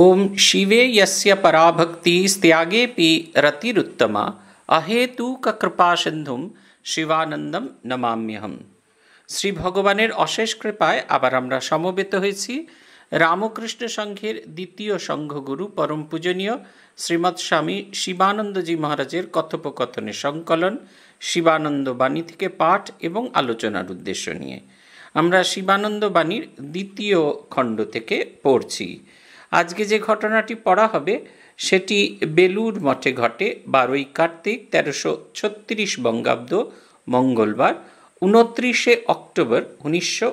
ओम शिवे यस्य पराभक्ति त्यागेपि रतिरुत्तमा अहेतुक কৃপা সিন্ধুম শিবানন্দম নমাম্যহম শ্রী ভগবানের অশেষ কৃপায় আবার আমরা সমবেত হয়েছি রামকৃষ্ণ সংঘের দ্বিতীয় সংঘগুরু পরম পূজনীয় শ্রীমৎ স্বামী শিবানন্দজি মহারাজের কথোপকথনের সংকলন শিবানন্দ বাণী থেকে পাঠ এবং আলোচনার উদ্দেশ্য নিয়ে আমরা শিবানন্দ বাণীর দ্বিতীয় খণ্ড থেকে পড়ছি আজকে যে ঘটনাটি পড়া হবে সেটি বেলুর মঠে ঘটে বারোই কার্তিক তেরোশো ছত্রিশ বঙ্গাব্দ মঙ্গলবার উনত্রিশে অক্টোবর উনিশশো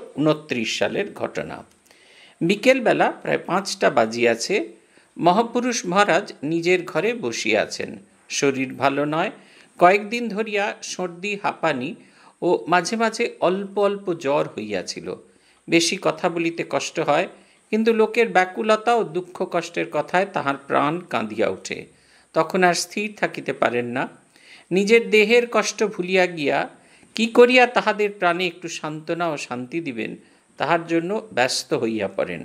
সালের ঘটনা বিকেলবেলা প্রায় পাঁচটা বাজিয়াছে মহাপুরুষ মহারাজ নিজের ঘরে বসিয়াছেন শরীর ভালো নয় কয়েকদিন ধরিয়া সর্দি হাঁপানি ও মাঝে মাঝে অল্প অল্প জ্বর হইয়াছিল বেশি কথা বলিতে কষ্ট হয় কিন্তু লোকের ব্যাকুলতা ও দুঃখ কষ্টের কথায় তাহার প্রাণ কাঁদিয়া ওঠে তখন আর স্থির থাকিতে পারেন না নিজের দেহের কষ্ট ভুলিয়া গিয়া কি করিয়া তাহাদের প্রাণে একটু সান্ত্বনা ও শান্তি দিবেন তাহার জন্য ব্যস্ত হইয়া পড়েন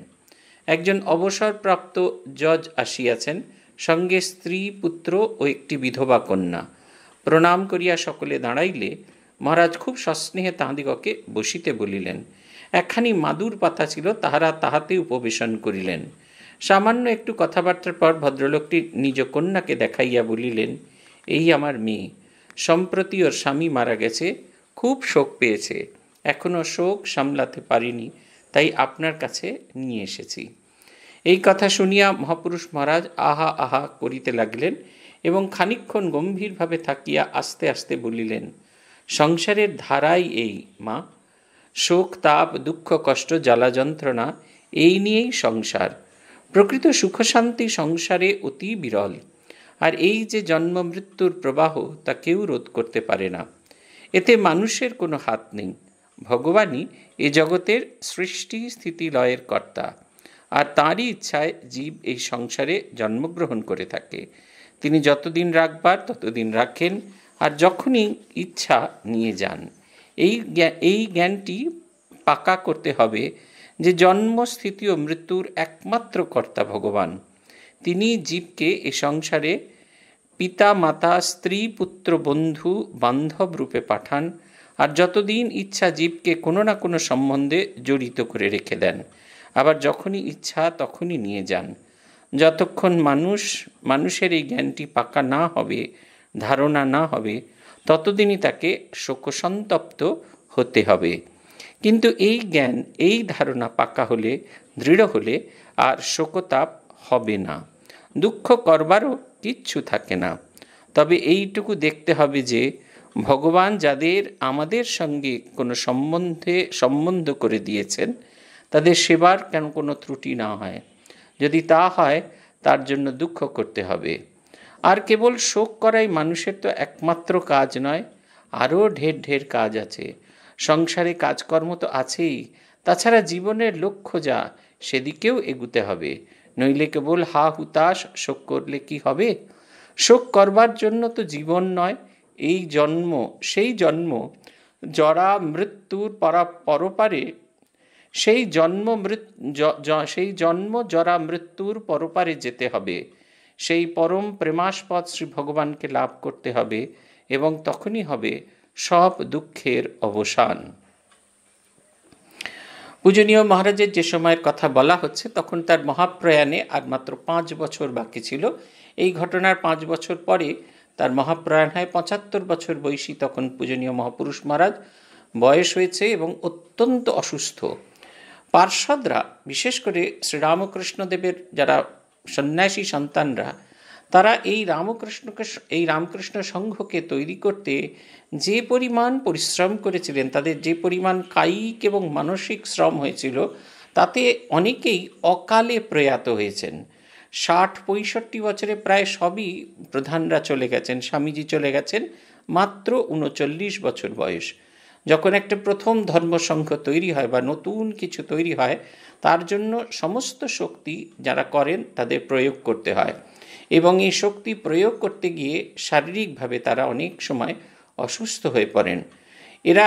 একজন অবসরপ্রাপ্ত জজ আসিয়াছেন সঙ্গে স্ত্রী পুত্র ও একটি বিধবা কন্যা প্রণাম করিয়া সকলে দাঁড়াইলে মহারাজ খুব সস্নেহে তাহাদিগকে বসিতে বলিলেন একখানি মাদুর পাতা ছিল তাহারা তাহাতে উপবেশন করিলেন সামান্য একটু কথাবার্তার পর ভদ্রলোকটি নিজ কন্যাকে দেখাইয়া বলিলেন এই আমার মেয়ে সম্প্রতি ওর স্বামী মারা গেছে খুব শোক পেয়েছে এখনও শোক সামলাতে পারিনি তাই আপনার কাছে নিয়ে এসেছি এই কথা শুনিয়া মহাপুরুষ মহারাজ আহা আহা করিতে লাগলেন এবং খানিক্ষণ গম্ভীরভাবে থাকিয়া আস্তে আস্তে বলিলেন সংসারের ধারাই এই মা শোক তাপ দুঃখ কষ্ট জ্বালা যন্ত্রণা এই নিয়েই সংসার প্রকৃত সুখশান্তি সংসারে অতি বিরল আর এই যে জন্ম মৃত্যুর প্রবাহ তা কেউ রোধ করতে পারে না এতে মানুষের কোনো হাত নেই ভগবানই এ জগতের সৃষ্টি স্থিতি লয়ের কর্তা আর তাঁরই ইচ্ছায় জীব এই সংসারে জন্মগ্রহণ করে থাকে তিনি যতদিন রাখবার ততদিন রাখেন আর যখনই ইচ্ছা নিয়ে যান এই এই জ্ঞানটি পাকা করতে হবে যে জন্মস্থিতি ও মৃত্যুর একমাত্র কর্তা ভগবান তিনি জীবকে এ সংসারে পিতা মাতা স্ত্রী পুত্র বন্ধু বান্ধব রূপে পাঠান আর যতদিন ইচ্ছা জীবকে কোনো না কোনো সম্বন্ধে জড়িত করে রেখে দেন আবার যখনই ইচ্ছা তখনই নিয়ে যান যতক্ষণ মানুষ মানুষের এই জ্ঞানটি পাকা না হবে ধারণা না হবে ততদিনই তাকে শোকসন্তপ্ত হতে হবে কিন্তু এই জ্ঞান এই ধারণা পাকা হলে দৃঢ় হলে আর শোকতাপ হবে না দুঃখ করবারও কিচ্ছু থাকে না তবে এইটুকু দেখতে হবে যে ভগবান যাদের আমাদের সঙ্গে কোনো সম্বন্ধে সম্বন্ধ করে দিয়েছেন তাদের সেবার কেন কোনো ত্রুটি না হয় যদি তা হয় তার জন্য দুঃখ করতে হবে আর কেবল শোক করাই মানুষের তো একমাত্র কাজ নয় আরও ঢের ঢের কাজ আছে সংসারে কাজকর্ম তো আছেই তাছাড়া জীবনের লক্ষ্য যা সেদিকেও এগুতে হবে নইলে কেবল হা হুতাশ শোক করলে কি হবে শোক করবার জন্য তো জীবন নয় এই জন্ম সেই জন্ম জরা মৃত্যুর পরা পরপারে সেই জন্ম মৃত সেই জন্ম জরা মৃত্যুর পরপারে যেতে হবে সেই পরম প্রেমাস্পদ শ্রী ভগবানকে লাভ করতে হবে এবং তখনই হবে সব দুঃখের অবসান পূজনীয় মহারাজের যে সময়ের কথা বলা হচ্ছে তখন তার মহাপ্রয়াণে আর মাত্র পাঁচ বছর বাকি ছিল এই ঘটনার পাঁচ বছর পরে তার মহাপ্রয়াণ হয় পঁচাত্তর বছর বয়সী তখন পূজনীয় মহাপুরুষ মহারাজ বয়স হয়েছে এবং অত্যন্ত অসুস্থ পার্ষদরা বিশেষ করে শ্রীরামকৃষ্ণদেবের যারা সন্ন্যাসী সন্তানরা তারা এই রামকৃষ্ণকে এই রামকৃষ্ণ সংঘকে তৈরি করতে যে পরিমাণ পরিশ্রম করেছিলেন তাদের যে পরিমাণ কায়িক এবং মানসিক শ্রম হয়েছিল তাতে অনেকেই অকালে প্রয়াত হয়েছেন ষাট পঁয়ষট্টি বছরে প্রায় সবই প্রধানরা চলে গেছেন স্বামীজি চলে গেছেন মাত্র উনচল্লিশ বছর বয়স যখন একটা প্রথম ধর্মসংঘ তৈরি হয় বা নতুন কিছু তৈরি হয় তার জন্য সমস্ত শক্তি যারা করেন তাদের প্রয়োগ করতে হয় এবং এই শক্তি প্রয়োগ করতে গিয়ে শারীরিকভাবে তারা অনেক সময় অসুস্থ হয়ে পড়েন এরা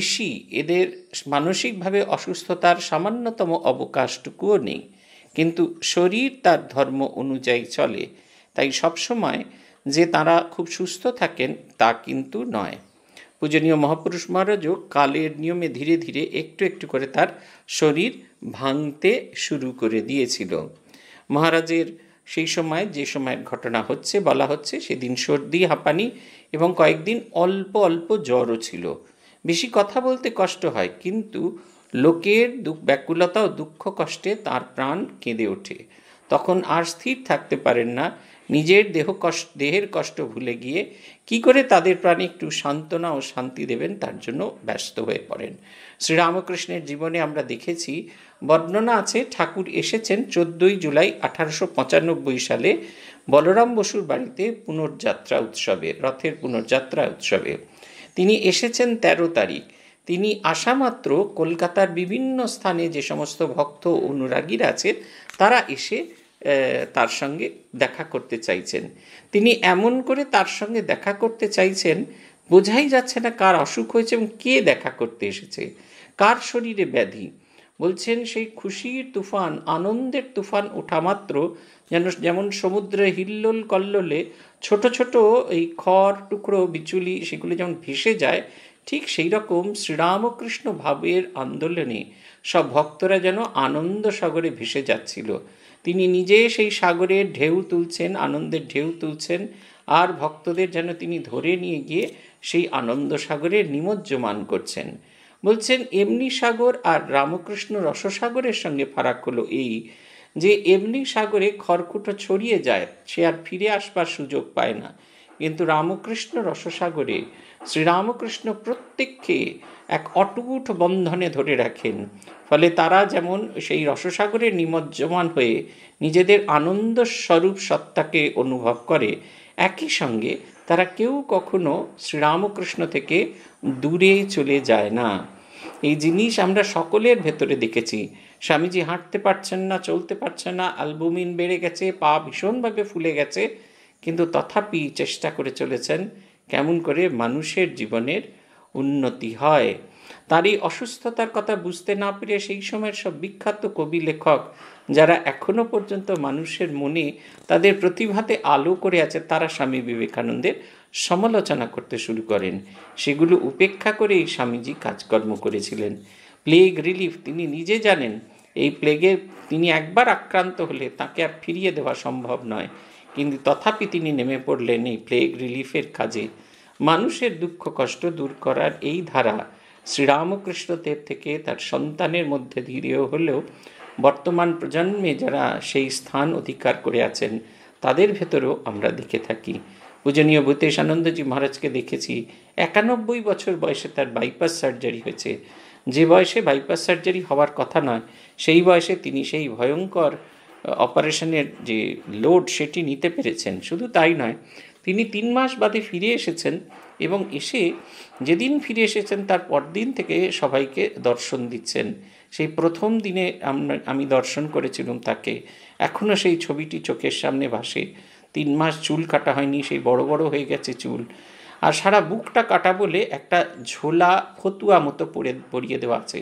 ঋষি এদের মানসিকভাবে অসুস্থতার সামান্যতম অবকাশটুকুও নেই কিন্তু শরীর তার ধর্ম অনুযায়ী চলে তাই সবসময় যে তারা খুব সুস্থ থাকেন তা কিন্তু নয় পূজনীয় মহাপুরুষ মহারাজও কালের নিয়মে ধীরে ধীরে একটু একটু করে তার শরীর ভাঙতে শুরু করে দিয়েছিল মহারাজের সেই সময় যে সময়ের ঘটনা হচ্ছে বলা হচ্ছে সেদিন সর্দি হাঁপানি এবং কয়েকদিন অল্প অল্প জ্বরও ছিল বেশি কথা বলতে কষ্ট হয় কিন্তু লোকের ব্যাকুলতা ও দুঃখ কষ্টে তার প্রাণ কেঁদে ওঠে তখন আর স্থির থাকতে পারেন না নিজের দেহ কষ্ট দেহের কষ্ট ভুলে গিয়ে কি করে তাদের প্রাণে একটু সান্ত্বনা ও শান্তি দেবেন তার জন্য ব্যস্ত হয়ে পড়েন শ্রীরামকৃষ্ণের জীবনে আমরা দেখেছি বর্ণনা আছে ঠাকুর এসেছেন চোদ্দই জুলাই আঠারোশো পঁচানব্বই সালে বলরাম বসুর বাড়িতে পুনর্যাত্রা উৎসবে রথের পুনর্যাত্রা উৎসবে তিনি এসেছেন ১৩ তারিখ তিনি আসামাত্র কলকাতার বিভিন্ন স্থানে যে সমস্ত ভক্ত অনুরাগীরা আছেন তারা এসে তার সঙ্গে দেখা করতে চাইছেন তিনি এমন করে তার সঙ্গে দেখা করতে চাইছেন বোঝাই যাচ্ছে না কার অসুখ হয়েছে এবং কে দেখা করতে এসেছে কার শরীরে ব্যাধি বলছেন সেই খুশির তুফান আনন্দের তুফান ওঠা মাত্র যেন যেমন সমুদ্রে হিল্লোল কল্লোলে ছোট ছোট এই খড় টুকরো বিচুলি সেগুলো যেমন ভেসে যায় ঠিক সেই রকম শ্রীরামকৃষ্ণ ভাবের আন্দোলনে সব ভক্তরা যেন আনন্দ সাগরে ভেসে যাচ্ছিল তিনি নিজে সেই সাগরের ঢেউ তুলছেন আনন্দের ঢেউ তুলছেন আর ভক্তদের যেন তিনি ধরে নিয়ে গিয়ে সেই আনন্দ সাগরে নিমজ্জমান করছেন বলছেন এমনি সাগর আর রামকৃষ্ণ রসসাগরের সঙ্গে ফারাক হলো এই যে এমনি সাগরে খড়কুটো ছড়িয়ে যায় সে আর ফিরে আসবার সুযোগ পায় না কিন্তু রামকৃষ্ণ রসসাগরে শ্রীরামকৃষ্ণ প্রত্যেককে এক অটুট বন্ধনে ধরে রাখেন ফলে তারা যেমন সেই রসসাগরে নিমজ্জমান হয়ে নিজেদের আনন্দ স্বরূপ সত্তাকে অনুভব করে একই সঙ্গে তারা কেউ কখনো শ্রীরামকৃষ্ণ থেকে দূরে চলে যায় না এই জিনিস আমরা সকলের ভেতরে দেখেছি স্বামীজি হাঁটতে পারছেন না চলতে পারছেন না অ্যালবুমিন বেড়ে গেছে পা ভীষণভাবে ফুলে গেছে কিন্তু তথাপি চেষ্টা করে চলেছেন কেমন করে মানুষের জীবনের উন্নতি হয় তার এই অসুস্থতার কথা বুঝতে না পেরে সেই সময়ের সব বিখ্যাত কবি লেখক যারা এখনো পর্যন্ত মানুষের মনে তাদের প্রতিভাতে আলো করে আছে তারা স্বামী বিবেকানন্দের সমালোচনা করতে শুরু করেন সেগুলো উপেক্ষা করেই স্বামীজি কাজকর্ম করেছিলেন প্লেগ রিলিফ তিনি নিজে জানেন এই প্লেগে তিনি একবার আক্রান্ত হলে তাকে আর ফিরিয়ে দেওয়া সম্ভব নয় কিন্তু তথাপি তিনি নেমে পড়লেন এই প্লেগ রিলিফের কাজে মানুষের দুঃখ কষ্ট দূর করার এই ধারা শ্রীরামকৃষ্ণদেব থেকে তার সন্তানের মধ্যে ধীরেও হলেও বর্তমান প্রজন্মে যারা সেই স্থান অধিকার করে আছেন তাদের ভেতরেও আমরা দেখে থাকি পূজনীয় ভূতেশ আনন্দজি মহারাজকে দেখেছি একানব্বই বছর বয়সে তার বাইপাস সার্জারি হয়েছে যে বয়সে বাইপাস সার্জারি হওয়ার কথা নয় সেই বয়সে তিনি সেই ভয়ঙ্কর অপারেশনের যে লোড সেটি নিতে পেরেছেন শুধু তাই নয় তিনি তিন মাস বাদে ফিরে এসেছেন এবং এসে যেদিন ফিরে এসেছেন তার পরদিন থেকে সবাইকে দর্শন দিচ্ছেন সেই প্রথম দিনে আমি দর্শন করেছিলাম তাকে এখনও সেই ছবিটি চোখের সামনে ভাসে তিন মাস চুল কাটা হয়নি সেই বড় বড় হয়ে গেছে চুল আর সারা বুকটা কাটা বলে একটা ঝোলা ফতুয়া মতো পরে পরিয়ে দেওয়া আছে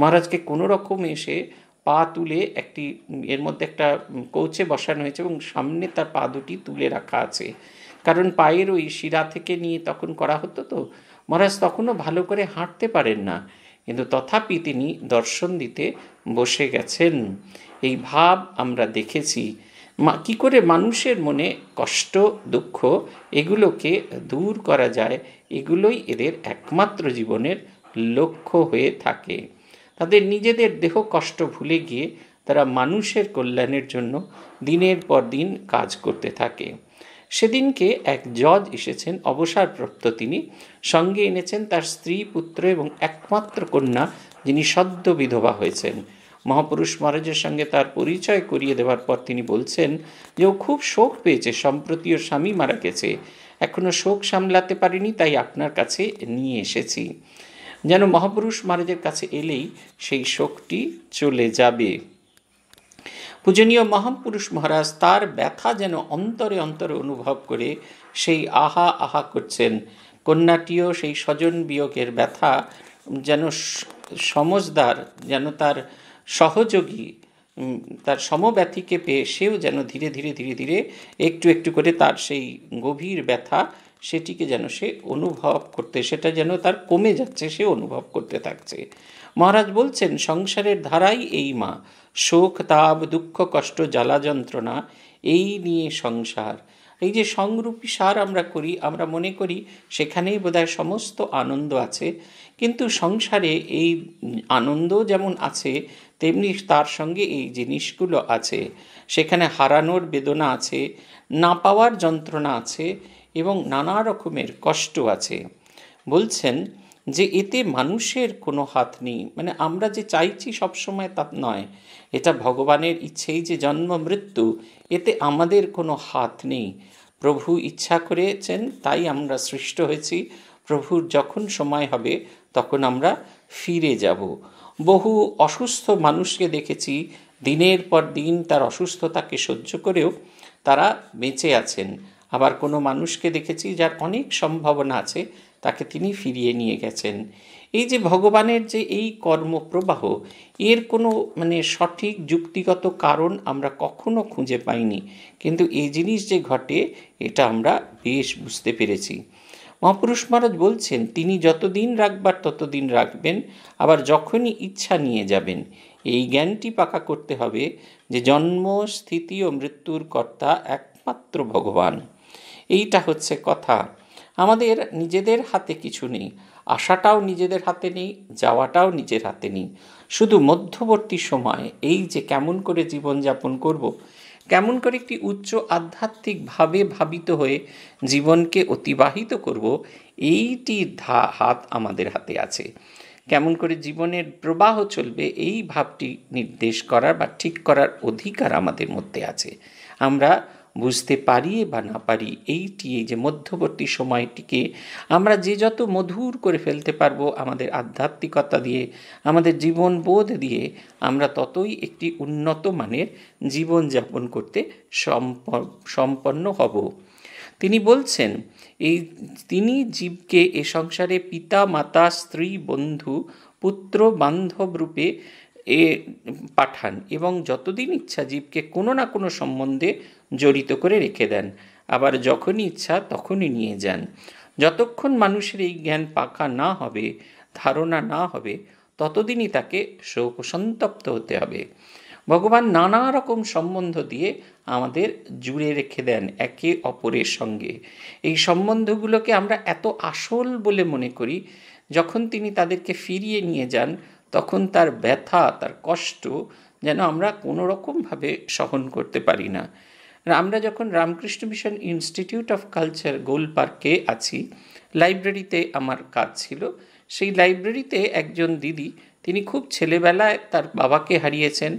মহারাজকে কোনো রকম এসে পা তুলে একটি এর মধ্যে একটা কৌচে বসানো হয়েছে এবং সামনে তার পা দুটি তুলে রাখা আছে কারণ পায়ের ওই শিরা থেকে নিয়ে তখন করা হতো তো মহারাজ তখনও ভালো করে হাঁটতে পারেন না কিন্তু তথাপি তিনি দর্শন দিতে বসে গেছেন এই ভাব আমরা দেখেছি কি করে মানুষের মনে কষ্ট দুঃখ এগুলোকে দূর করা যায় এগুলোই এদের একমাত্র জীবনের লক্ষ্য হয়ে থাকে তাদের নিজেদের দেহ কষ্ট ভুলে গিয়ে তারা মানুষের কল্যাণের জন্য দিনের পর দিন কাজ করতে থাকে সেদিনকে এক জজ এসেছেন অবসরপ্রাপ্ত তিনি সঙ্গে এনেছেন তার স্ত্রী পুত্র এবং একমাত্র কন্যা যিনি সদ্য বিধবা হয়েছেন মহাপুরুষ মহারাজের সঙ্গে তার পরিচয় করিয়ে দেওয়ার পর তিনি বলছেন যে ও খুব শোক পেয়েছে সম্প্রতি ওর স্বামী মারা গেছে এখনও শোক সামলাতে পারিনি তাই আপনার কাছে নিয়ে এসেছি যেন মহাপুরুষ মহারাজের কাছে এলেই সেই শোকটি চলে যাবে পূজনীয় মহাপুরুষ মহারাজ তার ব্যথা যেন অন্তরে অন্তরে অনুভব করে সেই আহা আহা করছেন কন্যাটিও সেই স্বজন বিয়োগের ব্যথা যেন সমজদার যেন তার সহযোগী তার সমব্যথীকে পেয়ে সেও যেন ধীরে ধীরে ধীরে ধীরে একটু একটু করে তার সেই গভীর ব্যথা সেটিকে যেন সে অনুভব করতে সেটা যেন তার কমে যাচ্ছে সে অনুভব করতে থাকছে মহারাজ বলছেন সংসারের ধারাই এই মা শোক তাপ দুঃখ কষ্ট জ্বালা যন্ত্রণা এই নিয়ে সংসার এই যে সংরূপী সার আমরা করি আমরা মনে করি সেখানেই বোধহয় সমস্ত আনন্দ আছে কিন্তু সংসারে এই আনন্দ যেমন আছে তেমনি তার সঙ্গে এই জিনিসগুলো আছে সেখানে হারানোর বেদনা আছে না পাওয়ার যন্ত্রণা আছে এবং নানা রকমের কষ্ট আছে বলছেন যে এতে মানুষের কোনো হাত নেই মানে আমরা যে চাইছি সবসময় তা নয় এটা ভগবানের ইচ্ছেই যে জন্ম মৃত্যু এতে আমাদের কোনো হাত নেই প্রভু ইচ্ছা করেছেন তাই আমরা সৃষ্ট হয়েছি প্রভুর যখন সময় হবে তখন আমরা ফিরে যাব বহু অসুস্থ মানুষকে দেখেছি দিনের পর দিন তার অসুস্থতাকে সহ্য করেও তারা বেঁচে আছেন আবার কোনো মানুষকে দেখেছি যার অনেক সম্ভাবনা আছে তাকে তিনি ফিরিয়ে নিয়ে গেছেন এই যে ভগবানের যে এই কর্মপ্রবাহ এর কোনো মানে সঠিক যুক্তিগত কারণ আমরা কখনো খুঁজে পাইনি কিন্তু এই জিনিস যে ঘটে এটা আমরা বেশ বুঝতে পেরেছি মহাপুরুষ মহারাজ বলছেন তিনি যতদিন রাখবার ততদিন রাখবেন আবার যখনই ইচ্ছা নিয়ে যাবেন এই জ্ঞানটি পাকা করতে হবে যে জন্ম স্থিতি ও মৃত্যুর কর্তা একমাত্র ভগবান এইটা হচ্ছে কথা আমাদের নিজেদের হাতে কিছু নেই আসাটাও নিজেদের হাতে নেই যাওয়াটাও নিজের হাতে নেই শুধু মধ্যবর্তী সময় এই যে কেমন করে জীবনযাপন করব। কেমন করে একটি উচ্চ আধ্যাত্মিকভাবে ভাবিত হয়ে জীবনকে অতিবাহিত করব এইটি ধা হাত আমাদের হাতে আছে কেমন করে জীবনের প্রবাহ চলবে এই ভাবটি নির্দেশ করার বা ঠিক করার অধিকার আমাদের মধ্যে আছে আমরা বুঝতে পারি বা না পারি এইটি এই যে মধ্যবর্তী সময়টিকে আমরা যে যত মধুর করে ফেলতে পারবো আমাদের আধ্যাত্মিকতা দিয়ে আমাদের জীবনবোধ দিয়ে আমরা ততই একটি উন্নত মানের জীবনযাপন করতে সম্পন্ন হব তিনি বলছেন এই তিনি জীবকে এ সংসারে পিতা মাতা স্ত্রী বন্ধু পুত্র বান্ধব রূপে এ পাঠান এবং যতদিন ইচ্ছা জীবকে কোনো না কোনো সম্বন্ধে জড়িত করে রেখে দেন আবার যখনই ইচ্ছা তখনই নিয়ে যান যতক্ষণ মানুষের এই জ্ঞান পাকা না হবে ধারণা না হবে ততদিনই তাকে শোক সন্তপ্ত হতে হবে ভগবান নানা রকম সম্বন্ধ দিয়ে আমাদের জুড়ে রেখে দেন একে অপরের সঙ্গে এই সম্বন্ধগুলোকে আমরা এত আসল বলে মনে করি যখন তিনি তাদেরকে ফিরিয়ে নিয়ে যান তখন তার ব্যথা তার কষ্ট যেন আমরা কোনো রকমভাবে সহন করতে পারি না আমরা যখন Ramakrishna mission institute of culture Gol পার্কে আছি লাইব্রেরিতে আমার কাজ ছিল সেই লাইব্রেরিতে একজন দিদি তিনি খুব ছেলেবেলায় তার বাবাকে হারিয়েছেন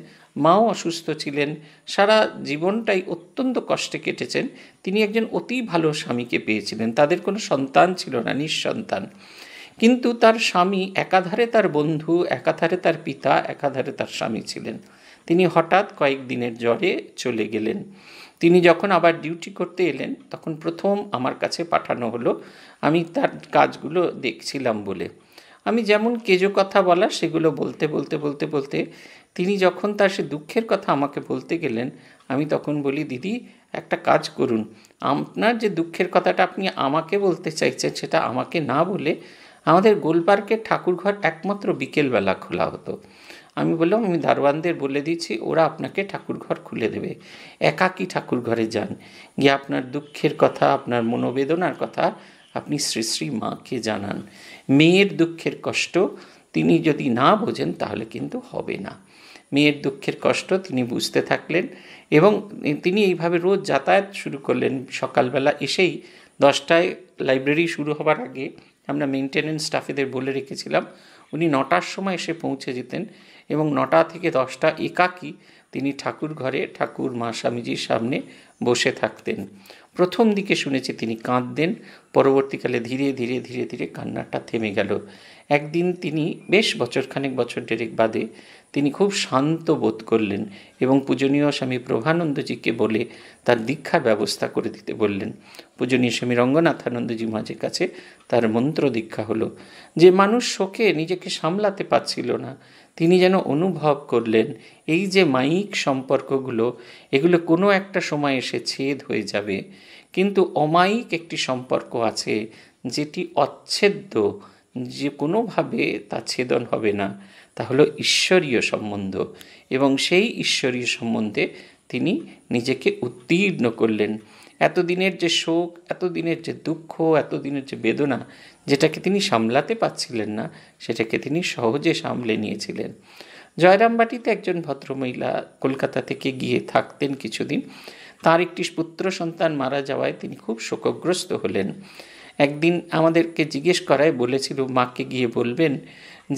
মাও অসুস্থ ছিলেন সারা জীবনটাই অত্যন্ত কষ্টে কেটেছেন তিনি একজন অতি ভালো স্বামীকে পেয়েছিলেন তাদের কোনো সন্তান ছিল না নিঃসন্তান কিন্তু তার স্বামী একাধারে তার বন্ধু একাধারে তার পিতা একাধারে তার স্বামী ছিলেন তিনি হঠাৎ কয়েকদিনের জ্বরে চলে গেলেন তিনি যখন আবার ডিউটি করতে এলেন তখন প্রথম আমার কাছে পাঠানো হলো আমি তার কাজগুলো দেখছিলাম বলে আমি যেমন কেজো কথা বলা সেগুলো বলতে বলতে বলতে বলতে তিনি যখন তার সে দুঃখের কথা আমাকে বলতে গেলেন আমি তখন বলি দিদি একটা কাজ করুন আপনার যে দুঃখের কথাটা আপনি আমাকে বলতে চাইছেন সেটা আমাকে না বলে আমাদের গোলপার্কের ঠাকুরঘর একমাত্র বিকেলবেলা খোলা হতো আমি বললাম আমি দারোয়ানদের বলে দিচ্ছি ওরা আপনাকে ঠাকুরঘর খুলে দেবে একাকি ঠাকুরঘরে যান গিয়ে আপনার দুঃখের কথা আপনার মনোবেদনার কথা আপনি শ্রী শ্রী মাকে জানান মেয়ের দুঃখের কষ্ট তিনি যদি না বোঝেন তাহলে কিন্তু হবে না মেয়ের দুঃখের কষ্ট তিনি বুঝতে থাকলেন এবং তিনি এইভাবে রোজ যাতায়াত শুরু করলেন সকালবেলা এসেই দশটায় লাইব্রেরি শুরু হবার আগে আমরা মেনটেনেন্স স্টাফেদের বলে রেখেছিলাম উনি নটার সময় এসে পৌঁছে যেতেন এবং নটা থেকে দশটা একাকী তিনি ঠাকুর ঘরে ঠাকুর মা স্বামীজির সামনে বসে থাকতেন প্রথম দিকে শুনেছি তিনি কাঁদতেন পরবর্তীকালে ধীরে ধীরে ধীরে ধীরে কান্নাটা থেমে গেল একদিন তিনি বেশ বছরখানেক বছর ডেরেক বাদে তিনি খুব শান্ত বোধ করলেন এবং পূজনীয় স্বামী প্রভানন্দজিকে বলে তার দীক্ষার ব্যবস্থা করে দিতে বললেন পূজনীয় স্বামী রঙ্গনাথানন্দজি মাঝে কাছে তার মন্ত্র দীক্ষা হলো যে মানুষ শোকে নিজেকে সামলাতে পারছিল না তিনি যেন অনুভব করলেন এই যে মাইক সম্পর্কগুলো এগুলো কোনো একটা সময় এসে ছেদ হয়ে যাবে কিন্তু অমায়িক একটি সম্পর্ক আছে যেটি অচ্ছেদ্য যে কোনোভাবে তা ছেদন হবে না তা হলো ঈশ্বরীয় সম্বন্ধ এবং সেই ঈশ্বরীয় সম্বন্ধে তিনি নিজেকে উত্তীর্ণ করলেন এতদিনের যে শোক এতদিনের যে দুঃখ এতদিনের যে বেদনা যেটাকে তিনি সামলাতে পারছিলেন না সেটাকে তিনি সহজে সামলে নিয়েছিলেন জয়রামবাটিতে একজন ভদ্রমহিলা কলকাতা থেকে গিয়ে থাকতেন কিছুদিন তার একটি পুত্র সন্তান মারা যাওয়ায় তিনি খুব শোকগ্রস্ত হলেন একদিন আমাদেরকে জিজ্ঞেস করায় বলেছিল মাকে গিয়ে বলবেন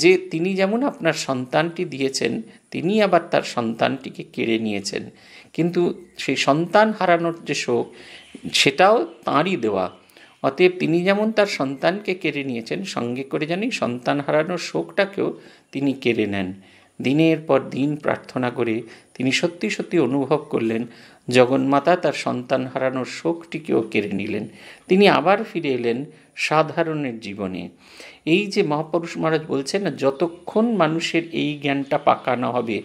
যে তিনি যেমন আপনার সন্তানটি দিয়েছেন তিনি আবার তার সন্তানটিকে কেড়ে নিয়েছেন কিন্তু সেই সন্তান হারানোর যে শোক সেটাও তাঁরই দেওয়া অতএব তিনি যেমন তার সন্তানকে কেড়ে নিয়েছেন সঙ্গে করে জানি সন্তান হারানোর শোকটাকেও তিনি কেড়ে নেন দিনের পর দিন প্রার্থনা করে তিনি সত্যি সত্যি অনুভব করলেন জগন্মাতা তার সন্তান হারানোর শোকটিকেও কেড়ে নিলেন তিনি আবার ফিরে এলেন সাধারণের জীবনে এই যে মহাপুরুষ মহারাজ বলছেন না যতক্ষণ মানুষের এই জ্ঞানটা পাকা না হবে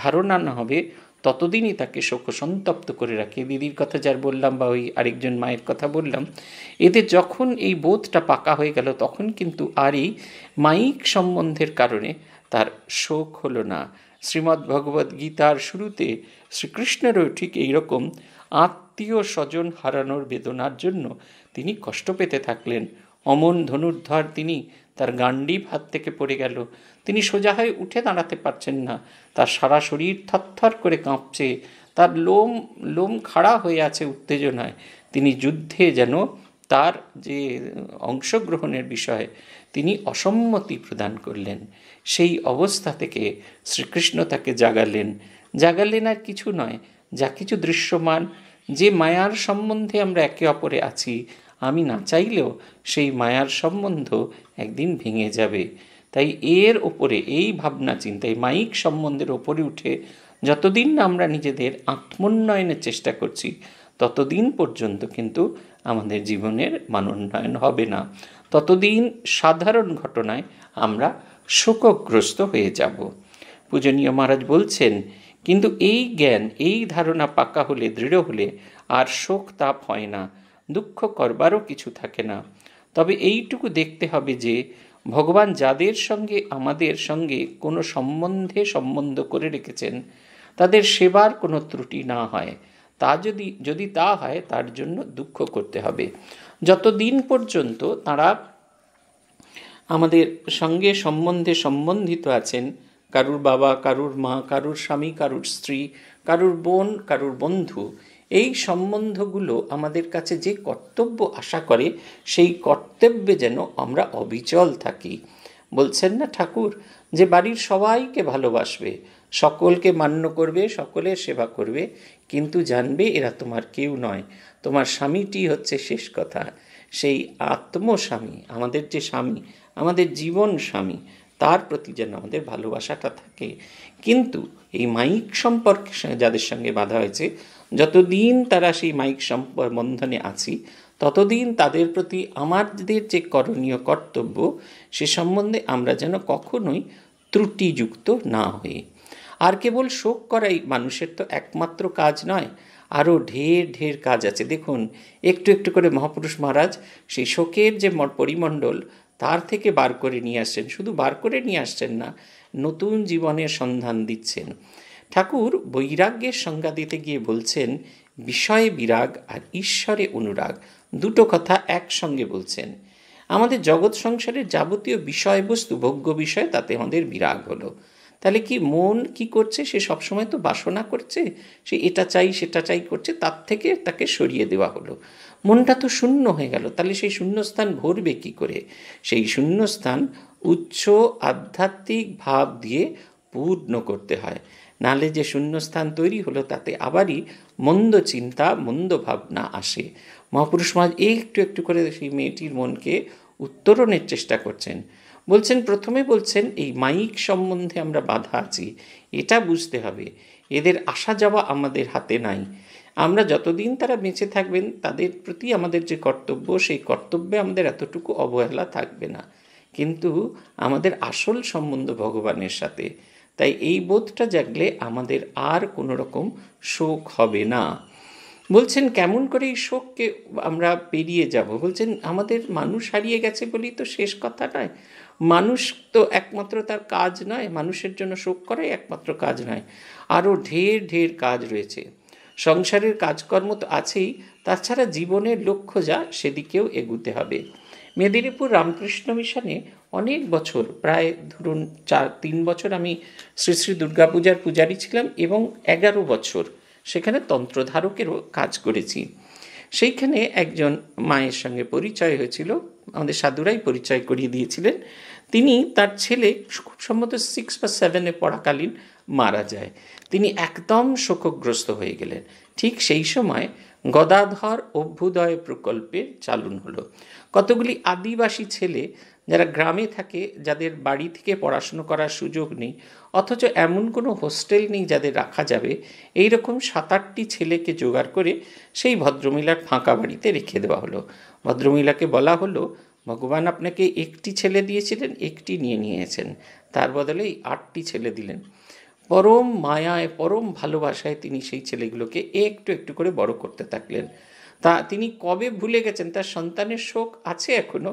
ধারণা না হবে ততদিনই তাকে শোক সন্তপ্ত করে রাখে দিদির কথা যার বললাম বা ওই আরেকজন মায়ের কথা বললাম এদের যখন এই বোধটা পাকা হয়ে গেল তখন কিন্তু আর এই মাইক সম্বন্ধের কারণে তার শোক হলো না শ্রীমদ্ ভগবদ গীতার শুরুতে শ্রীকৃষ্ণেরও ঠিক এইরকম আত্মীয় স্বজন হারানোর বেদনার জন্য তিনি কষ্ট পেতে থাকলেন অমন ধনুর্ধর তিনি তার গান্ডীব হাত থেকে পড়ে গেল তিনি সোজা হয়ে উঠে দাঁড়াতে পারছেন না তার সারা শরীর থরথর করে কাঁপছে তার লোম লোম খাড়া হয়ে আছে উত্তেজনায় তিনি যুদ্ধে যেন তার যে অংশগ্রহণের বিষয়ে তিনি অসম্মতি প্রদান করলেন সেই অবস্থা থেকে শ্রীকৃষ্ণ তাকে জাগালেন জাগালেন আর কিছু নয় যা কিছু দৃশ্যমান যে মায়ার সম্বন্ধে আমরা একে অপরে আছি আমি না চাইলেও সেই মায়ার সম্বন্ধ একদিন ভেঙে যাবে তাই এর ওপরে এই ভাবনা চিন্তায় মাইক সম্বন্ধের ওপরে উঠে যতদিন না আমরা নিজেদের আত্মোন্নয়নের চেষ্টা করছি ততদিন পর্যন্ত কিন্তু আমাদের জীবনের মানোন্নয়ন হবে না ততদিন সাধারণ ঘটনায় আমরা শোকগ্রস্ত হয়ে যাব পূজনীয় মহারাজ বলছেন কিন্তু এই জ্ঞান এই ধারণা পাকা হলে দৃঢ় হলে আর শোক তাপ হয় না দুঃখ করবারও কিছু থাকে না তবে এইটুকু দেখতে হবে যে ভগবান যাদের সঙ্গে আমাদের সঙ্গে কোনো সম্বন্ধে সম্বন্ধ করে রেখেছেন তাদের সেবার কোনো ত্রুটি না হয় তা যদি যদি তা হয় তার জন্য দুঃখ করতে হবে যতদিন পর্যন্ত তারা আমাদের সঙ্গে সম্বন্ধে সম্বন্ধিত আছেন কারুর বাবা কারুর মা কারুর স্বামী কারুর স্ত্রী কারুর বোন কারুর বন্ধু এই সম্বন্ধগুলো আমাদের কাছে যে কর্তব্য আশা করে সেই কর্তব্যে যেন আমরা অবিচল থাকি বলছেন না ঠাকুর যে বাড়ির সবাইকে ভালোবাসবে সকলকে মান্য করবে সকলের সেবা করবে কিন্তু জানবে এরা তোমার কেউ নয় তোমার স্বামীটি হচ্ছে শেষ কথা সেই আত্মস্বামী আমাদের যে স্বামী আমাদের জীবন স্বামী তার প্রতি যেন আমাদের ভালোবাসাটা থাকে কিন্তু এই মাইক সম্পর্কে যাদের সঙ্গে বাধা হয়েছে যতদিন তারা সেই মাইক সম্পর্ক বন্ধনে আছি ততদিন তাদের প্রতি আমাদের যে করণীয় কর্তব্য সে সম্বন্ধে আমরা যেন কখনোই ত্রুটিযুক্ত না হই আর কেবল শোক করাই মানুষের তো একমাত্র কাজ নয় আরও ঢের ঢের কাজ আছে দেখুন একটু একটু করে মহাপুরুষ মহারাজ সেই শোকের যে পরিমণ্ডল তার থেকে বার করে নিয়ে আসছেন শুধু বার করে নিয়ে আসছেন না নতুন জীবনের সন্ধান দিচ্ছেন ঠাকুর বৈরাগ্যের সংজ্ঞা দিতে গিয়ে বলছেন বিষয়ে বিরাগ আর ঈশ্বরে অনুরাগ দুটো কথা একসঙ্গে বলছেন আমাদের জগৎ সংসারের যাবতীয় বিষয়বস্তু ভোগ্য বিষয় তাতে আমাদের বিরাগ হলো তাহলে কি মন কি করছে সে সবসময় তো বাসনা করছে সে এটা চাই সেটা চাই করছে তার থেকে তাকে সরিয়ে দেওয়া হলো মনটা তো শূন্য হয়ে গেল তাহলে সেই শূন্যস্থান ভরবে কি করে সেই শূন্যস্থান উচ্চ আধ্যাত্মিক ভাব দিয়ে পূর্ণ করতে হয় নালে যে শূন্যস্থান তৈরি হলো তাতে আবারই মন্দ চিন্তা মন্দ ভাবনা আসে মহাপুরুষ মহাজ একটু একটু করে সেই মেয়েটির মনকে উত্তরণের চেষ্টা করছেন বলছেন প্রথমে বলছেন এই মাইক সম্বন্ধে আমরা বাধা আছি এটা বুঝতে হবে এদের আসা যাওয়া আমাদের হাতে নাই আমরা যতদিন তারা বেঁচে থাকবেন তাদের প্রতি আমাদের যে কর্তব্য সেই কর্তব্যে আমাদের এতটুকু অবহেলা থাকবে না কিন্তু আমাদের আসল সম্বন্ধ ভগবানের সাথে তাই এই বোধটা জাগলে আমাদের আর কোনো রকম শোক হবে না বলছেন কেমন করে এই শোককে আমরা পেরিয়ে যাব বলছেন আমাদের মানুষ হারিয়ে গেছে বলেই তো শেষ কথা নয় মানুষ তো একমাত্র তার কাজ নয় মানুষের জন্য শোক করাই একমাত্র কাজ নয় আরও ঢের ঢের কাজ রয়েছে সংসারের কাজকর্ম তো আছেই তাছাড়া জীবনের লক্ষ্য যা সেদিকেও এগুতে হবে মেদিনীপুর রামকৃষ্ণ মিশনে অনেক বছর প্রায় ধরুন চার তিন বছর আমি শ্রী শ্রী দুর্গাপূজার পূজারী ছিলাম এবং এগারো বছর সেখানে তন্ত্রধারকেরও কাজ করেছি সেইখানে একজন মায়ের সঙ্গে পরিচয় হয়েছিল আমাদের সাধুরাই পরিচয় করিয়ে দিয়েছিলেন তিনি তার ছেলে খুব সম্ভবত সিক্স বা সেভেনে পড়াকালীন মারা যায় তিনি একদম শোকগ্রস্ত হয়ে গেলেন ঠিক সেই সময় গদাধর অভ্যুদয় প্রকল্পে চালুন হলো কতগুলি আদিবাসী ছেলে যারা গ্রামে থাকে যাদের বাড়ি থেকে পড়াশুনো করার সুযোগ নেই অথচ এমন কোনো হোস্টেল নেই যাদের রাখা যাবে এইরকম সাত আটটি ছেলেকে জোগাড় করে সেই ভদ্রমিলার ফাঁকা বাড়িতে রেখে দেওয়া হলো ভদ্রমহিলাকে বলা হলো ভগবান আপনাকে একটি ছেলে দিয়েছিলেন একটি নিয়ে নিয়েছেন তার বদলে আটটি ছেলে দিলেন পরম মায়ায় পরম ভালোবাসায় তিনি সেই ছেলেগুলোকে একটু একটু করে বড় করতে থাকলেন তা তিনি কবে ভুলে গেছেন তার সন্তানের শোক আছে এখনও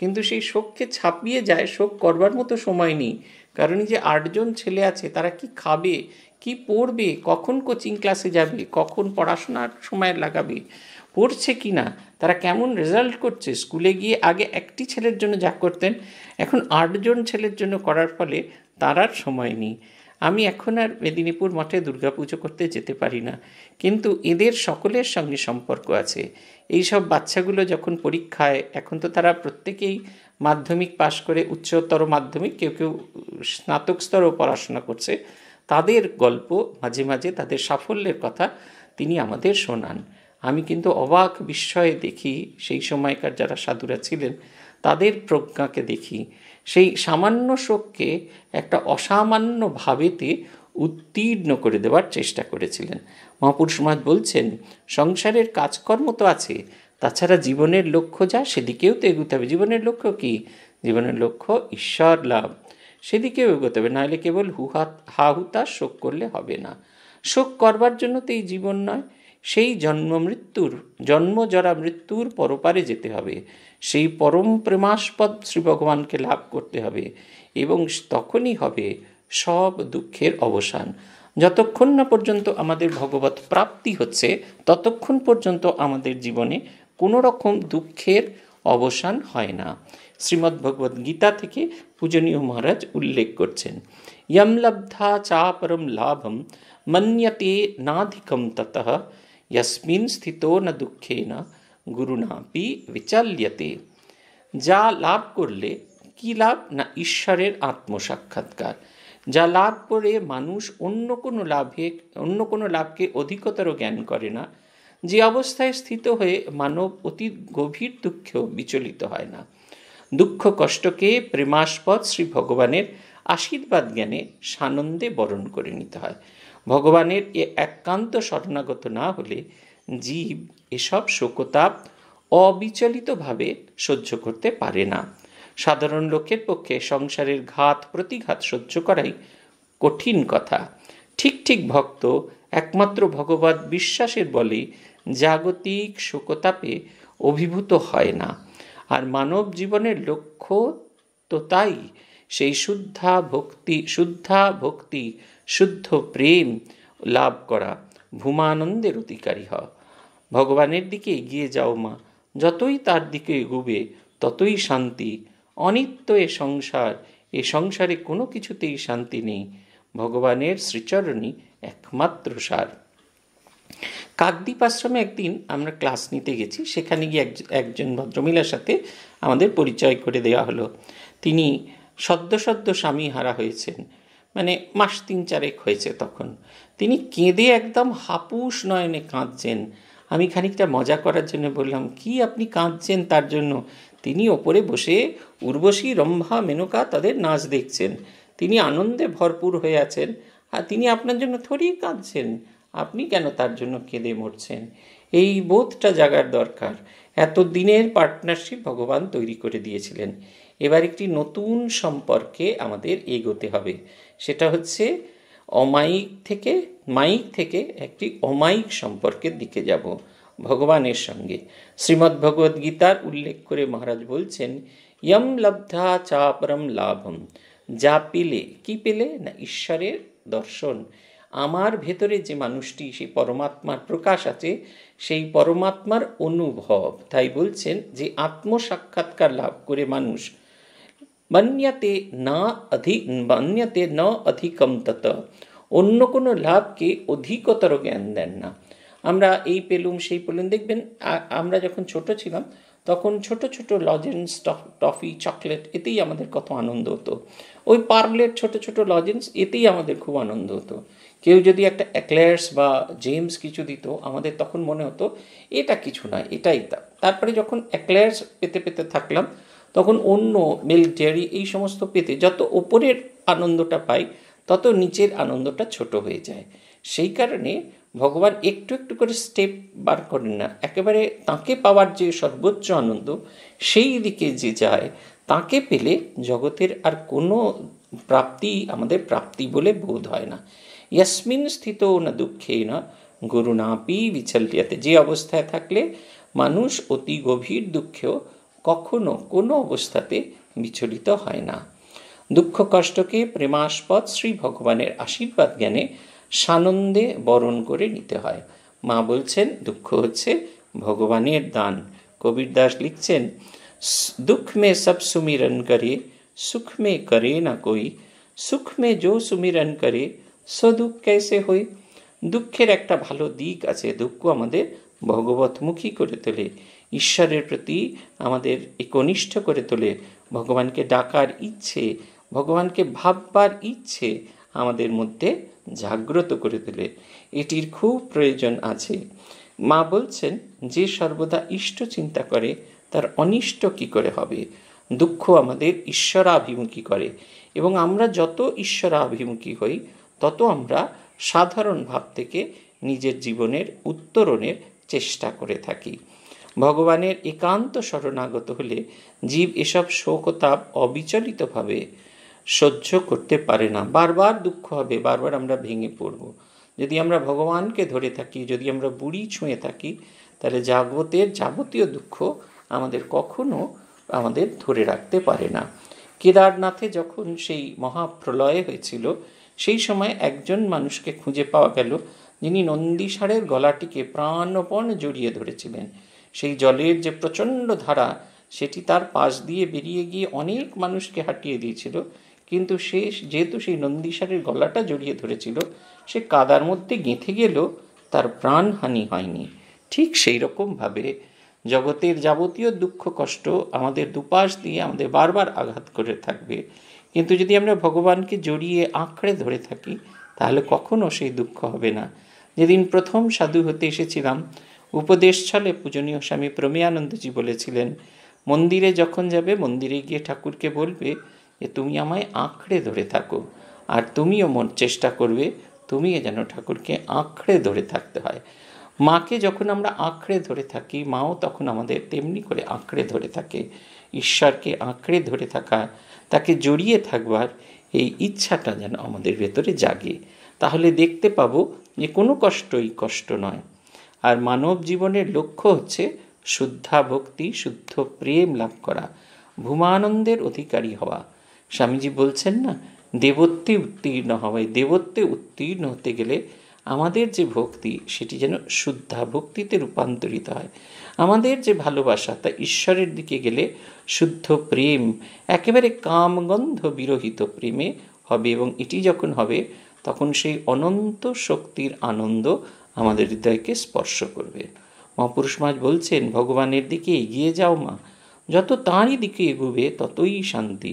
কিন্তু সেই শোককে ছাপিয়ে যায় শোক করবার মতো সময় নেই কারণ যে আটজন ছেলে আছে তারা কি খাবে কি পড়বে কখন কোচিং ক্লাসে যাবে কখন পড়াশোনার সময় লাগাবে করছে কি না তারা কেমন রেজাল্ট করছে স্কুলে গিয়ে আগে একটি ছেলের জন্য যা করতেন এখন আটজন ছেলের জন্য করার ফলে তারার সময় নেই আমি এখন আর মেদিনীপুর মঠে দুর্গাপুজো করতে যেতে পারি না কিন্তু এদের সকলের সঙ্গে সম্পর্ক আছে এই সব বাচ্চাগুলো যখন পরীক্ষায় এখন তো তারা প্রত্যেকেই মাধ্যমিক পাশ করে উচ্চতর মাধ্যমিক কেউ কেউ স্নাতক স্তরেও পড়াশোনা করছে তাদের গল্প মাঝে মাঝে তাদের সাফল্যের কথা তিনি আমাদের শোনান আমি কিন্তু অবাক বিস্ময়ে দেখি সেই সময়কার যারা সাধুরা ছিলেন তাদের প্রজ্ঞাকে দেখি সেই সামান্য শোককে একটা অসামান্য ভাবেতে উত্তীর্ণ করে দেওয়ার চেষ্টা করেছিলেন মহাপুরুষ মহাজ বলছেন সংসারের কাজকর্ম তো আছে তাছাড়া জীবনের লক্ষ্য যা সেদিকেও তো এগোতে হবে জীবনের লক্ষ্য কি জীবনের লক্ষ্য ঈশ্বর লাভ সেদিকেও এগোতে হবে নাহলে কেবল হুহাত হাহুতা শোক করলে হবে না শোক করবার জন্য তো এই জীবন নয় সেই জন্ম মৃত্যুর জন্ম জরা মৃত্যুর পরপারে যেতে হবে সেই পরম প্রেমাস্পদ শ্রী ভগবানকে লাভ করতে হবে এবং তখনই হবে সব দুঃখের অবসান যতক্ষণ না পর্যন্ত আমাদের ভগবত প্রাপ্তি হচ্ছে ততক্ষণ পর্যন্ত আমাদের জীবনে কোনো রকম দুঃখের অবসান হয় না শ্রীমদ্ ভগবত গীতা থেকে পূজনীয় মহারাজ উল্লেখ করছেন ইয়মলব্ধা চাপরম লাভম মন্যতে নাধিকম তত यस्मिन् स्थितो न দুঃখে না গুরুনাপি বিচাল্যতে যা লাভ করলে কি লাভ না ঈশ্বরের আত্মসাক্ষাৎকার যা লাভ করে মানুষ অন্য কোনো লাভে অন্য কোনো লাভকে অধিকতর জ্ঞান করে না যে অবস্থায় স্থিত হয়ে মানব অতি গভীর দুঃখেও বিচলিত হয় না দুঃখ কষ্টকে প্রেমাস্পদ শ্রী ভগবানের আশীর্বাদ জ্ঞানে সানন্দে বরণ করে নিতে হয় ভগবানের এ একান্ত শরণাগত না হলে জীব এসব শোকতাপ অবিচলিতভাবে সহ্য করতে পারে না সাধারণ লোকের পক্ষে সংসারের ঘাত প্রতিঘাত সহ্য করাই কঠিন কথা ঠিক ঠিক ভক্ত একমাত্র ভগবত বিশ্বাসের বলে জাগতিক শোকতাপে অভিভূত হয় না আর মানব জীবনের লক্ষ্য তো তাই সেই শুদ্ধা ভক্তি শুদ্ধা ভক্তি শুদ্ধ প্রেম লাভ করা ভূমানন্দের অধিকারী হও ভগবানের দিকে এগিয়ে যাও মা যতই তার দিকে এগুবে ততই শান্তি অনিত্য এ সংসার এ সংসারে কোনো কিছুতেই শান্তি নেই ভগবানের শ্রীচরণই একমাত্র সার কাকদ্বীপ আশ্রমে একদিন আমরা ক্লাস নিতে গেছি সেখানে গিয়ে একজন ভদ্রমহিলার সাথে আমাদের পরিচয় করে দেওয়া হলো তিনি সদ্য সদ্য স্বামী হারা হয়েছেন মানে মাস তিন চারেক হয়েছে তখন তিনি কেঁদে একদম হাপুস নয়নে কাঁদছেন আমি খানিকটা মজা করার জন্য বললাম কি আপনি কাঁদছেন তার জন্য তিনি ওপরে বসে উর্বশী রম্ভা মেনকা তাদের নাচ দেখছেন তিনি আনন্দে ভরপুর হয়ে আছেন আর তিনি আপনার জন্য থরিয়ে কাঁদছেন আপনি কেন তার জন্য কেঁদে মরছেন এই বোধটা জাগার দরকার এত দিনের পার্টনারশিপ ভগবান তৈরি করে দিয়েছিলেন এবার একটি নতুন সম্পর্কে আমাদের এগোতে হবে সেটা হচ্ছে অমায়িক থেকে মায়িক থেকে একটি অমায়িক সম্পর্কের দিকে যাব ভগবানের সঙ্গে শ্রীমদ্ ভগবদ গীতার উল্লেখ করে মহারাজ বলছেন ইয়ম লব্ধা চাপরম লাভম যা পেলে কি পেলে না ঈশ্বরের দর্শন আমার ভেতরে যে মানুষটি সেই পরমাত্মার প্রকাশ আছে সেই পরমাত্মার অনুভব তাই বলছেন যে আত্মসাক্ষাৎকার লাভ করে মানুষ মান্যতে না অধিক মান্যতে ন অধিকম তত অন্য কোনো লাভকে অধিকতর জ্ঞান দেন না আমরা এই পেলুম সেই পেলুম দেখবেন আমরা যখন ছোট ছিলাম তখন ছোট ছোট লজেন্স টফি চকলেট এতেই আমাদের কত আনন্দ হতো ওই পার্লের ছোট ছোট লজেন্স এতেই আমাদের খুব আনন্দ হতো কেউ যদি একটা অ্যাক্লেয়ার্স বা জেমস কিছু দিত আমাদের তখন মনে হতো এটা কিছু না এটাই তা তারপরে যখন অ্যাক্লেয়ার্স পেতে পেতে থাকলাম তখন অন্য মিলিটারি ডেয়ারি এই সমস্ত পেতে যত ওপরের আনন্দটা পাই তত নিচের আনন্দটা ছোট হয়ে যায় সেই কারণে ভগবান একটু একটু করে স্টেপ বার করেন না একেবারে তাকে পাওয়ার যে সর্বোচ্চ আনন্দ সেই দিকে যে যায় তাকে পেলে জগতের আর কোনো প্রাপ্তি আমাদের প্রাপ্তি বলে বোধ হয় না ইয়াসমিন স্থিত না দুঃখে না না পি বিচালিয়াতে যে অবস্থায় থাকলে মানুষ অতি গভীর দুঃখেও কখনো কোনো অবস্থাতে বিচলিত হয় না দুঃখ কষ্টকে প্রেমাস্পদ শ্রী ভগবানের আশীর্বাদ জ্ঞানে সানন্দে বরণ করে নিতে হয় মা বলছেন দুঃখ হচ্ছে ভগবানের দান কবির দাস লিখছেন দুঃখ মে সব সুমিরন করে সুখ মে করে না কই সুখ মে যো সুমিরন করে সদুখ কেসে হই দুঃখের একটা ভালো দিক আছে দুঃখ আমাদের ভগবতমুখী করে তোলে ঈশ্বরের প্রতি আমাদের একনিষ্ঠ করে তোলে ভগবানকে ডাকার ইচ্ছে ভগবানকে ভাববার ইচ্ছে আমাদের মধ্যে জাগ্রত করে তোলে এটির খুব প্রয়োজন আছে মা বলছেন যে সর্বদা ইষ্ট চিন্তা করে তার অনিষ্ট কি করে হবে দুঃখ আমাদের ঈশ্বরাভিমুখী করে এবং আমরা যত ঈশ্বরাভিমুখী হই তত আমরা সাধারণ ভাব থেকে নিজের জীবনের উত্তরণের চেষ্টা করে থাকি ভগবানের একান্ত শরণাগত হলে জীব এসব শোকতাপ অবিচলিতভাবে সহ্য করতে পারে না বারবার দুঃখ হবে বারবার আমরা ভেঙে পড়ব যদি আমরা ভগবানকে ধরে থাকি যদি আমরা বুড়ি ছুঁয়ে থাকি তাহলে জাগতের যাবতীয় দুঃখ আমাদের কখনো আমাদের ধরে রাখতে পারে না কেদারনাথে যখন সেই মহাপ্রলয় হয়েছিল সেই সময় একজন মানুষকে খুঁজে পাওয়া গেল যিনি নন্দীসারের গলাটিকে প্রাণপণ জড়িয়ে ধরেছিলেন সেই জলের যে প্রচণ্ড ধারা সেটি তার পাশ দিয়ে বেরিয়ে গিয়ে অনেক মানুষকে হাঁটিয়ে দিয়েছিল কিন্তু সে যেহেতু সেই নন্দীসারের গলাটা জড়িয়ে ধরেছিল সে কাদার মধ্যে গেঁথে গেলেও তার প্রাণহানি হয়নি ঠিক সেই রকমভাবে জগতের যাবতীয় দুঃখ কষ্ট আমাদের দুপাশ দিয়ে আমাদের বারবার আঘাত করে থাকবে কিন্তু যদি আমরা ভগবানকে জড়িয়ে আঁকড়ে ধরে থাকি তাহলে কখনও সেই দুঃখ হবে না যেদিন প্রথম সাধু হতে এসেছিলাম উপদেশ ছলে পূজনীয় স্বামী প্রমেয়ানন্দজি বলেছিলেন মন্দিরে যখন যাবে মন্দিরে গিয়ে ঠাকুরকে বলবে যে তুমি আমায় আঁকড়ে ধরে থাকো আর তুমিও মন চেষ্টা করবে তুমিও যেন ঠাকুরকে আঁকড়ে ধরে থাকতে হয় মাকে যখন আমরা আঁকড়ে ধরে থাকি মাও তখন আমাদের তেমনি করে আঁকড়ে ধরে থাকে ঈশ্বরকে আঁকড়ে ধরে থাকা তাকে জড়িয়ে থাকবার এই ইচ্ছাটা যেন আমাদের ভেতরে জাগে তাহলে দেখতে পাবো যে কোনো কষ্টই কষ্ট নয় আর মানব জীবনের লক্ষ্য হচ্ছে শুদ্ধা ভক্তি শুদ্ধ প্রেম লাভ করা ভূমানন্দের অধিকারী হওয়া স্বামীজি বলছেন না দেবত্বে উত্তীর্ণ হওয়ায় দেবত্বে উত্তীর্ণ হতে গেলে আমাদের যে ভক্তি সেটি যেন শুদ্ধা ভক্তিতে রূপান্তরিত হয় আমাদের যে ভালোবাসা তা ঈশ্বরের দিকে গেলে শুদ্ধ প্রেম একেবারে কামগন্ধ বিরহিত প্রেমে হবে এবং এটি যখন হবে তখন সেই অনন্ত শক্তির আনন্দ আমাদের হৃদয়কে স্পর্শ করবে মহাপুরুষ মাজ বলছেন ভগবানের দিকে এগিয়ে যাও মা যত তাঁরই দিকে এগুবে ততই শান্তি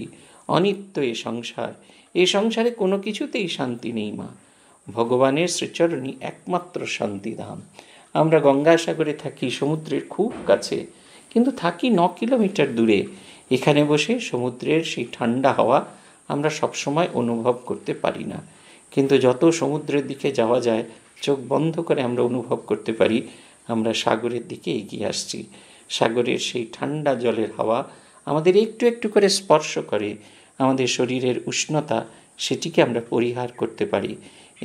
অনিত্য এ সংসার এ সংসারে কোনো কিছুতেই শান্তি নেই মা ভগবানের শ্রীচরণই একমাত্র শান্তিধাম আমরা গঙ্গাসাগরে থাকি সমুদ্রের খুব কাছে কিন্তু থাকি ন কিলোমিটার দূরে এখানে বসে সমুদ্রের সেই ঠান্ডা হাওয়া আমরা সবসময় অনুভব করতে পারি না কিন্তু যত সমুদ্রের দিকে যাওয়া যায় চোখ বন্ধ করে আমরা অনুভব করতে পারি আমরা সাগরের দিকে এগিয়ে আসছি সাগরের সেই ঠান্ডা জলের হাওয়া আমাদের একটু একটু করে স্পর্শ করে আমাদের শরীরের উষ্ণতা সেটিকে আমরা পরিহার করতে পারি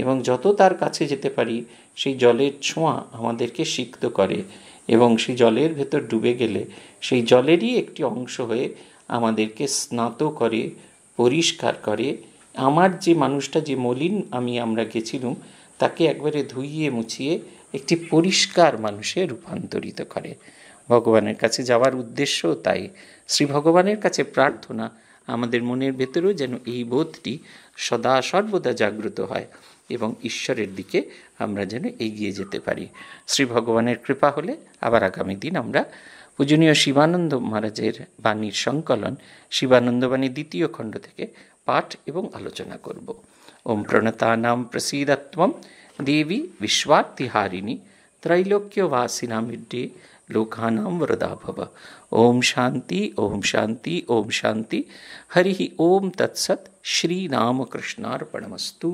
এবং যত তার কাছে যেতে পারি সেই জলের ছোঁয়া আমাদেরকে সিক্ত করে এবং সেই জলের ভেতর ডুবে গেলে সেই জলেরই একটি অংশ হয়ে আমাদেরকে স্নাত করে পরিষ্কার করে আমার যে মানুষটা যে মলিন আমি আমরা গেছিলাম তাকে একবারে ধুইয়ে মুছিয়ে একটি পরিষ্কার মানুষে রূপান্তরিত করে ভগবানের কাছে যাওয়ার উদ্দেশ্য তাই শ্রী ভগবানের কাছে প্রার্থনা আমাদের মনের ভেতরেও যেন এই বোধটি সদা সর্বদা জাগ্রত হয় এবং ঈশ্বরের দিকে আমরা যেন এগিয়ে যেতে পারি শ্রী ভগবানের কৃপা হলে আবার আগামী দিন আমরা পূজনীয় শিবানন্দ মহারাজের বাণীর সংকলন শিবানন্দবাণী দ্বিতীয় খণ্ড থেকে পাঠ এবং আলোচনা করব ॐ प्रणतानां प्रसीदत्वं देवी विश्वातिहारिणि त्रैलोक्यवासिनामिड्डे लोकानां वरदा भव ॐ शान्ति ॐ शान्ति ॐ शान्ति हरिः ॐ तत्सत् श्रीनामकृष्णार्पणमस्तु